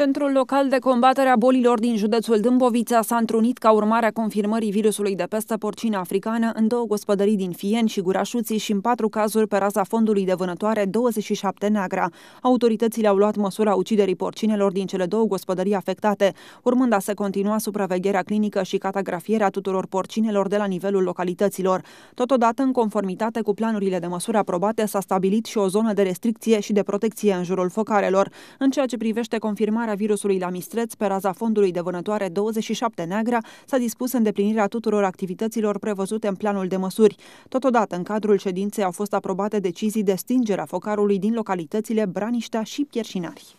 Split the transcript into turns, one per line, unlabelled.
Centrul local de combatere a bolilor din județul Dâmbovița s-a întrunit ca urmare a confirmării virusului de peste porcină africană în două gospodării din Fien și Gurașuții și în patru cazuri pe raza fondului de vânătoare 27 Neagra. Autoritățile au luat măsura uciderii porcinelor din cele două gospodării afectate, urmând a se continua supravegherea clinică și catagrafierea tuturor porcinelor de la nivelul localităților. Totodată, în conformitate cu planurile de măsuri aprobate, s-a stabilit și o zonă de restricție și de protecție în jurul focarelor. În ceea ce privește confirmarea eliminarea virusului la Mistreț pe raza fondului de vânătoare 27 Neagra s-a dispus îndeplinirea tuturor activităților prevăzute în planul de măsuri. Totodată, în cadrul ședinței au fost aprobate decizii de stingere a focarului din localitățile Braniștea și Pierșinari.